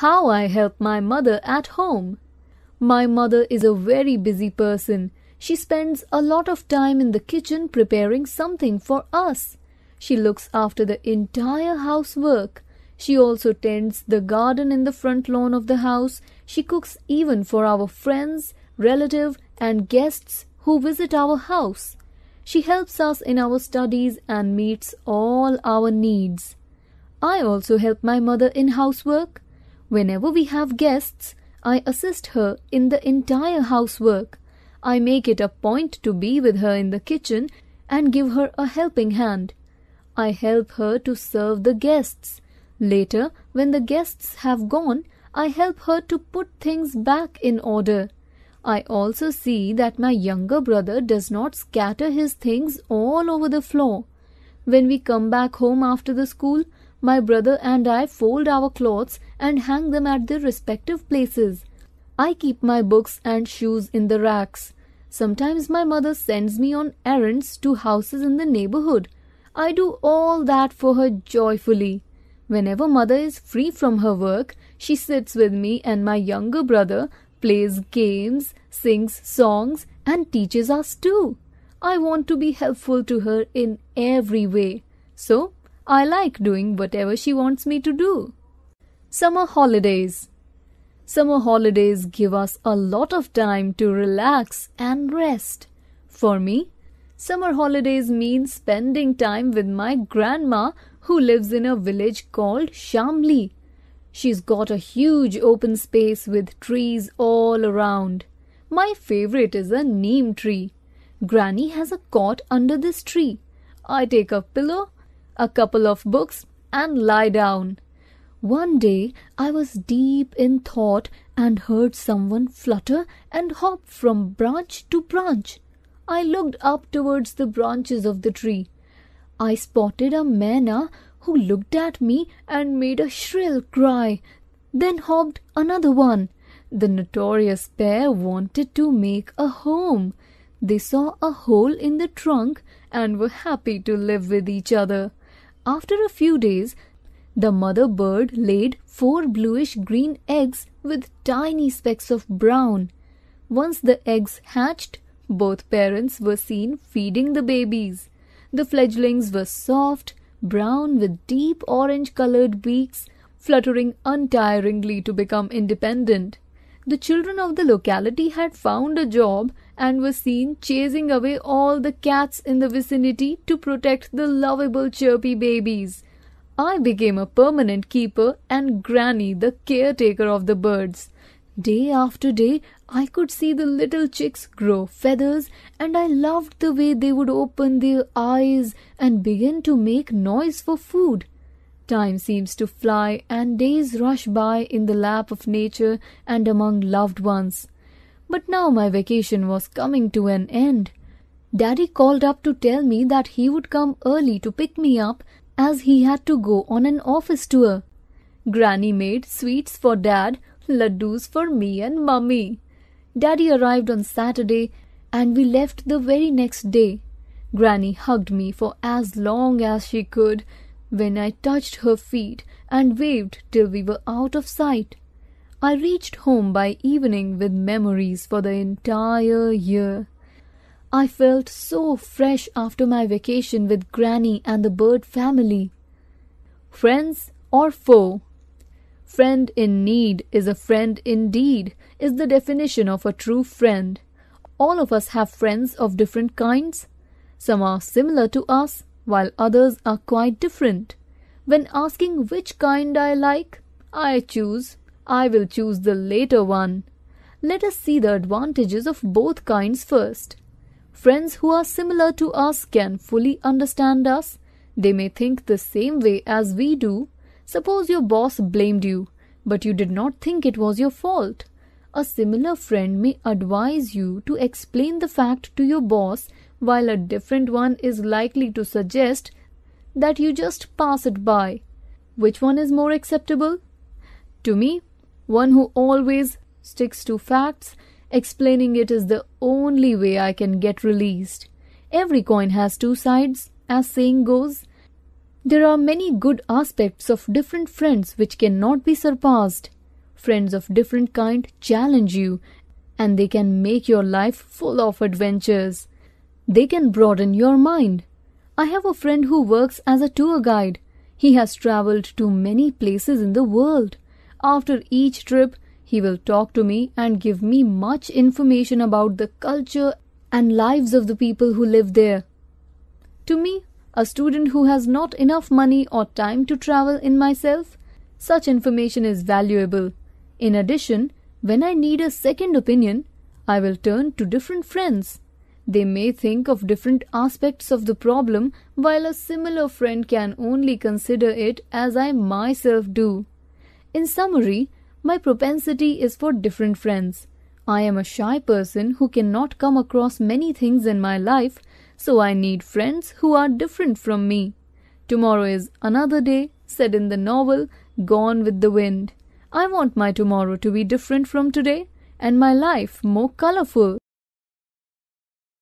how I help my mother at home. My mother is a very busy person. She spends a lot of time in the kitchen preparing something for us. She looks after the entire housework. She also tends the garden in the front lawn of the house. She cooks even for our friends, relative, and guests who visit our house. She helps us in our studies and meets all our needs. I also help my mother in housework. Whenever we have guests, I assist her in the entire housework. I make it a point to be with her in the kitchen and give her a helping hand. I help her to serve the guests. Later, when the guests have gone, I help her to put things back in order. I also see that my younger brother does not scatter his things all over the floor. When we come back home after the school, my brother and I fold our clothes and hang them at their respective places. I keep my books and shoes in the racks. Sometimes my mother sends me on errands to houses in the neighborhood. I do all that for her joyfully. Whenever mother is free from her work, she sits with me and my younger brother, plays games, sings songs, and teaches us too. I want to be helpful to her in every way. So I like doing whatever she wants me to do. Summer holidays. Summer holidays give us a lot of time to relax and rest. For me, summer holidays mean spending time with my grandma who lives in a village called Shamli. She's got a huge open space with trees all around. My favorite is a neem tree. Granny has a cot under this tree. I take a pillow a couple of books, and lie down. One day I was deep in thought and heard someone flutter and hop from branch to branch. I looked up towards the branches of the tree. I spotted a manna who looked at me and made a shrill cry. Then hopped another one. The notorious pair wanted to make a home. They saw a hole in the trunk and were happy to live with each other. After a few days, the mother bird laid four bluish green eggs with tiny specks of brown. Once the eggs hatched, both parents were seen feeding the babies. The fledglings were soft, brown with deep orange colored beaks, fluttering untiringly to become independent the children of the locality had found a job and were seen chasing away all the cats in the vicinity to protect the lovable chirpy babies. I became a permanent keeper and Granny, the caretaker of the birds. Day after day, I could see the little chicks grow feathers, and I loved the way they would open their eyes and begin to make noise for food. Time seems to fly, and days rush by in the lap of nature and among loved ones. But now my vacation was coming to an end. Daddy called up to tell me that he would come early to pick me up as he had to go on an office tour. Granny made sweets for Dad, laddus for me and Mummy. Daddy arrived on Saturday and we left the very next day. Granny hugged me for as long as she could when I touched her feet and waved till we were out of sight. I reached home by evening with memories for the entire year. I felt so fresh after my vacation with Granny and the bird family. Friends or foe? Friend in need is a friend indeed, is the definition of a true friend. All of us have friends of different kinds. Some are similar to us, while others are quite different. When asking which kind I like, I choose, I will choose the later one. Let us see the advantages of both kinds first. Friends who are similar to us can fully understand us. They may think the same way as we do. Suppose your boss blamed you, but you did not think it was your fault. A similar friend may advise you to explain the fact to your boss while a different one is likely to suggest that you just pass it by. Which one is more acceptable? To me, one who always sticks to facts, explaining it is the only way I can get released. Every coin has two sides, as saying goes. There are many good aspects of different friends which cannot be surpassed. Friends of different kind challenge you, and they can make your life full of adventures. They can broaden your mind. I have a friend who works as a tour guide. He has traveled to many places in the world. After each trip, he will talk to me and give me much information about the culture and lives of the people who live there. To me, a student who has not enough money or time to travel in myself, such information is valuable. In addition, when I need a second opinion, I will turn to different friends. They may think of different aspects of the problem while a similar friend can only consider it as I myself do. In summary, my propensity is for different friends. I am a shy person who cannot come across many things in my life, so I need friends who are different from me. Tomorrow is another day, said in the novel Gone with the Wind. I want my tomorrow to be different from today and my life more colorful.